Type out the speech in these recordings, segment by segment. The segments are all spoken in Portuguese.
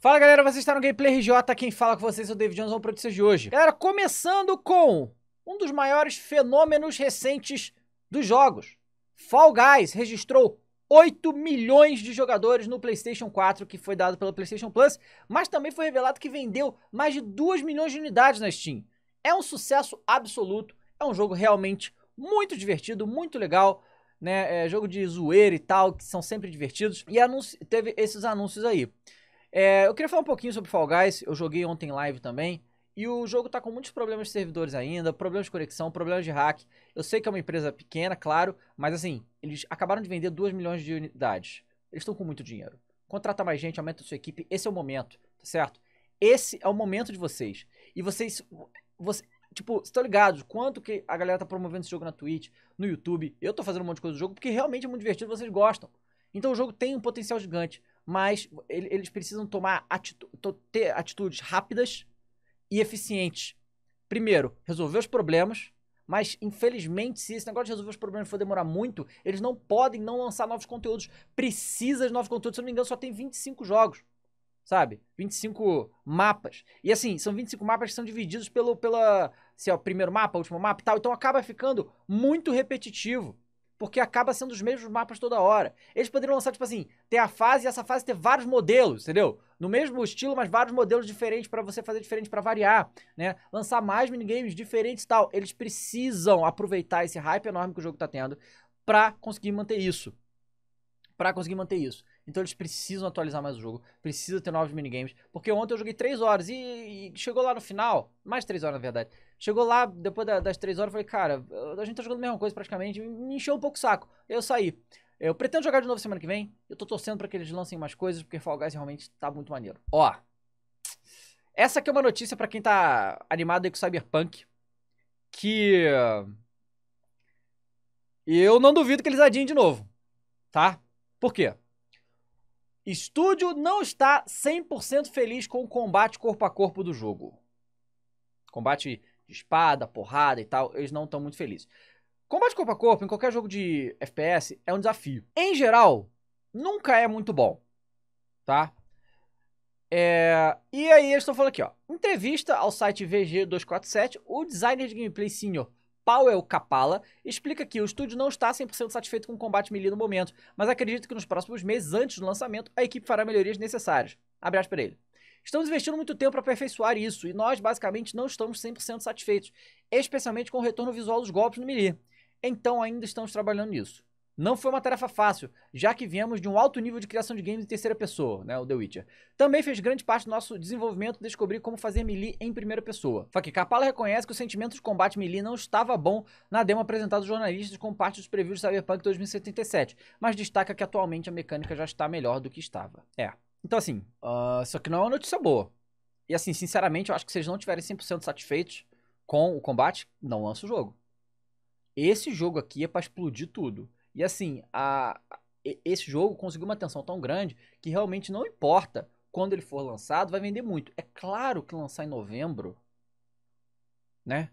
Fala galera, vocês estão no Gameplay RJ, quem fala com vocês é o David o Notícias de hoje. Galera, começando com um dos maiores fenômenos recentes dos jogos. Fall Guys registrou 8 milhões de jogadores no PlayStation 4, que foi dado pela PlayStation Plus, mas também foi revelado que vendeu mais de 2 milhões de unidades na Steam. É um sucesso absoluto, é um jogo realmente muito divertido, muito legal, né? É jogo de zoeira e tal, que são sempre divertidos, e teve esses anúncios aí. É, eu queria falar um pouquinho sobre Fall Guys, eu joguei ontem live também. E o jogo tá com muitos problemas de servidores ainda, problemas de conexão, problemas de hack. Eu sei que é uma empresa pequena, claro, mas assim, eles acabaram de vender 2 milhões de unidades. Eles estão com muito dinheiro. Contrata mais gente, aumenta a sua equipe, esse é o momento, tá certo? Esse é o momento de vocês. E vocês. Você, tipo, vocês estão ligados quanto que a galera tá promovendo esse jogo na Twitch, no YouTube. Eu tô fazendo um monte de coisa do jogo porque realmente é muito divertido, vocês gostam. Então o jogo tem um potencial gigante mas eles precisam tomar atitu ter atitudes rápidas e eficientes. Primeiro, resolver os problemas, mas infelizmente, se esse negócio de resolver os problemas for demorar muito, eles não podem não lançar novos conteúdos. Precisa de novos conteúdos, se eu não me engano, só tem 25 jogos. Sabe? 25 mapas. E assim, são 25 mapas que são divididos pelo, pela. Se é o primeiro mapa, o último mapa e tal. Então acaba ficando muito repetitivo porque acaba sendo os mesmos mapas toda hora. Eles poderiam lançar, tipo assim, ter a fase e essa fase ter vários modelos, entendeu? No mesmo estilo, mas vários modelos diferentes para você fazer diferente para variar, né? Lançar mais minigames diferentes e tal. Eles precisam aproveitar esse hype enorme que o jogo tá tendo para conseguir manter isso. para conseguir manter isso. Então eles precisam atualizar mais o jogo, precisa ter novos minigames. Porque ontem eu joguei 3 horas e, e chegou lá no final, mais 3 horas na verdade. Chegou lá, depois da, das 3 horas, eu falei, cara, a gente tá jogando a mesma coisa praticamente, me encheu um pouco o saco. Eu saí. Eu pretendo jogar de novo semana que vem. Eu tô torcendo para que eles lancem mais coisas, porque Fall Guys realmente tá muito maneiro. Ó. Essa aqui é uma notícia para quem tá animado aí com Cyberpunk. Que. Eu não duvido que eles adiem de novo. Tá? Por quê? Estúdio não está 100% feliz com o combate corpo a corpo do jogo. Combate de espada, porrada e tal, eles não estão muito felizes. Combate corpo a corpo em qualquer jogo de FPS é um desafio. Em geral, nunca é muito bom, tá? É... E aí eles estão falando aqui, ó. Entrevista ao site VG247, o designer de gameplay senior Powell é Capala explica que o estúdio não está 100% satisfeito com o combate melee no momento, mas acredita que nos próximos meses antes do lançamento a equipe fará melhorias necessárias. Abre aspas para ele. Estamos investindo muito tempo para aperfeiçoar isso e nós basicamente não estamos 100% satisfeitos, especialmente com o retorno visual dos golpes no melee. Então ainda estamos trabalhando nisso. Não foi uma tarefa fácil, já que viemos de um alto nível de criação de games em terceira pessoa, né, o The Witcher. Também fez grande parte do nosso desenvolvimento descobrir como fazer melee em primeira pessoa. Só que Capala reconhece que o sentimento de combate melee não estava bom na demo apresentada aos jornalistas com parte dos previews de Cyberpunk 2077, mas destaca que atualmente a mecânica já está melhor do que estava. É. Então assim, uh, só que não é uma notícia boa. E assim, sinceramente, eu acho que se vocês não estiverem 100% satisfeitos com o combate, não lança o jogo. Esse jogo aqui é para explodir tudo. E assim, a, esse jogo conseguiu uma atenção tão grande que realmente não importa quando ele for lançado, vai vender muito. É claro que lançar em novembro, né?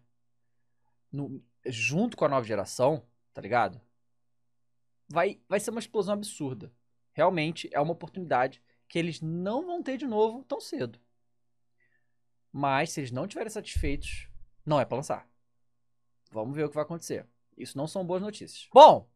No, junto com a nova geração, tá ligado? Vai, vai ser uma explosão absurda. Realmente é uma oportunidade que eles não vão ter de novo tão cedo. Mas se eles não estiverem satisfeitos, não é para lançar. Vamos ver o que vai acontecer. Isso não são boas notícias. Bom,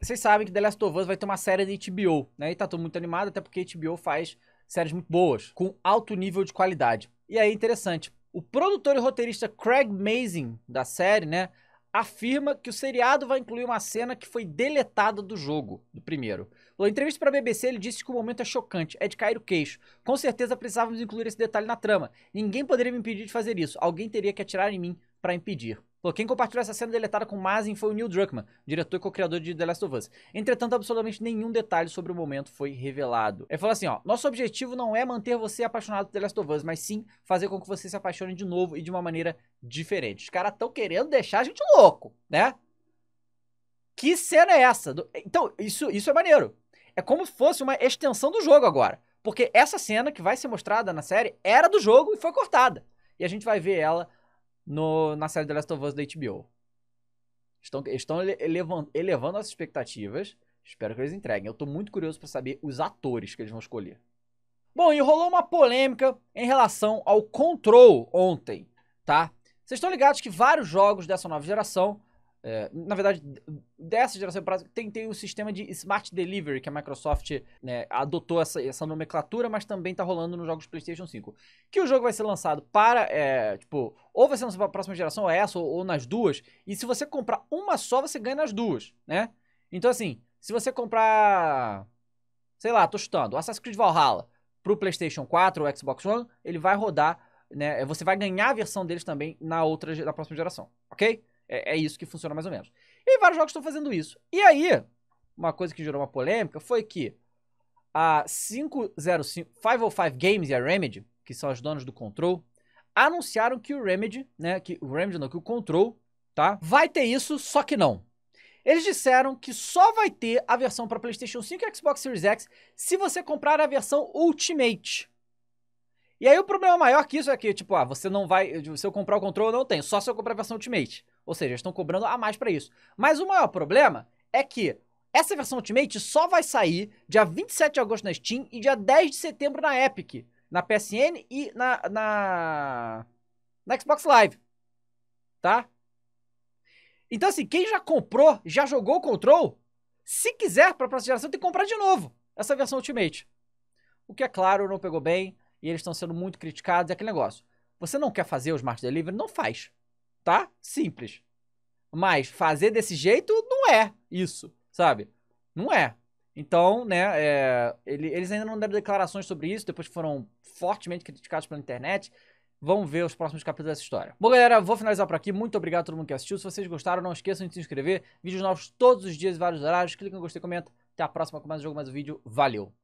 vocês sabem que The Last of Us vai ter uma série de HBO, né? E tá todo muito animado, até porque HBO faz séries muito boas, com alto nível de qualidade. E aí, interessante, o produtor e roteirista Craig Mazin da série, né, afirma que o seriado vai incluir uma cena que foi deletada do jogo, do primeiro. Na entrevista para a BBC, ele disse que o momento é chocante, é de cair o queixo. Com certeza precisávamos incluir esse detalhe na trama. Ninguém poderia me impedir de fazer isso. Alguém teria que atirar em mim para impedir. Falou, quem compartilhou essa cena deletada com Mazin foi o Neil Druckmann, diretor e co-criador de The Last of Us. Entretanto, absolutamente nenhum detalhe sobre o momento foi revelado. Ele falou assim, ó, nosso objetivo não é manter você apaixonado por The Last of Us, mas sim fazer com que você se apaixone de novo e de uma maneira diferente. Os caras estão querendo deixar a gente louco, né? Que cena é essa? Então, isso, isso é maneiro. É como se fosse uma extensão do jogo agora. Porque essa cena que vai ser mostrada na série era do jogo e foi cortada. E a gente vai ver ela no, na série The Last of Us da HBO. Estão, estão elevando, elevando as expectativas. Espero que eles entreguem. Eu tô muito curioso para saber os atores que eles vão escolher. Bom, e rolou uma polêmica em relação ao Control ontem, tá? Vocês estão ligados que vários jogos dessa nova geração é, na verdade, dessa geração para tem, tem o sistema de Smart Delivery que a Microsoft né, adotou essa, essa nomenclatura, mas também tá rolando nos jogos PlayStation 5. Que o jogo vai ser lançado para, é, tipo, ou vai ser lançado para a próxima geração, ou é essa, ou, ou, nas duas. E se você comprar uma só, você ganha nas duas, né? Então, assim, se você comprar, sei lá, tô chutando, Assassin's Creed Valhalla para o PlayStation 4 ou Xbox One, ele vai rodar, né? Você vai ganhar a versão deles também na outra, na próxima geração, ok? É, é isso que funciona mais ou menos. E vários jogos estão fazendo isso. E aí, uma coisa que gerou uma polêmica foi que a 505, 505 Games e a Remedy, que são as donas do Control, anunciaram que o Remedy, né, que o Remedy não, que o Control, tá, vai ter isso, só que não. Eles disseram que só vai ter a versão para PlayStation 5 e Xbox Series X se você comprar a versão Ultimate. E aí o problema maior que isso é que, tipo, ah, você não vai, se eu comprar o Control, eu não tenho, só se eu comprar a versão Ultimate. Ou seja, estão cobrando a mais para isso. Mas o maior problema é que essa versão Ultimate só vai sair dia 27 de agosto na Steam e dia 10 de setembro na Epic, na PSN e na, na, na Xbox Live. Tá? Então, assim, quem já comprou, já jogou o Control, se quiser para a próxima geração, tem que comprar de novo essa versão Ultimate. O que, é claro, não pegou bem e eles estão sendo muito criticados. É aquele negócio. Você não quer fazer o Smart Delivery? Não faz tá? Simples. Mas fazer desse jeito não é isso, sabe? Não é. Então, né, é, ele, eles ainda não deram declarações sobre isso, depois foram fortemente criticados pela internet. Vamos ver os próximos capítulos dessa história. Bom, galera, vou finalizar por aqui. Muito obrigado a todo mundo que assistiu. Se vocês gostaram, não esqueçam de se inscrever. Vídeos novos todos os dias, vários horários. Clica no gostei, comenta. Até a próxima com mais um jogo, mais um vídeo. Valeu!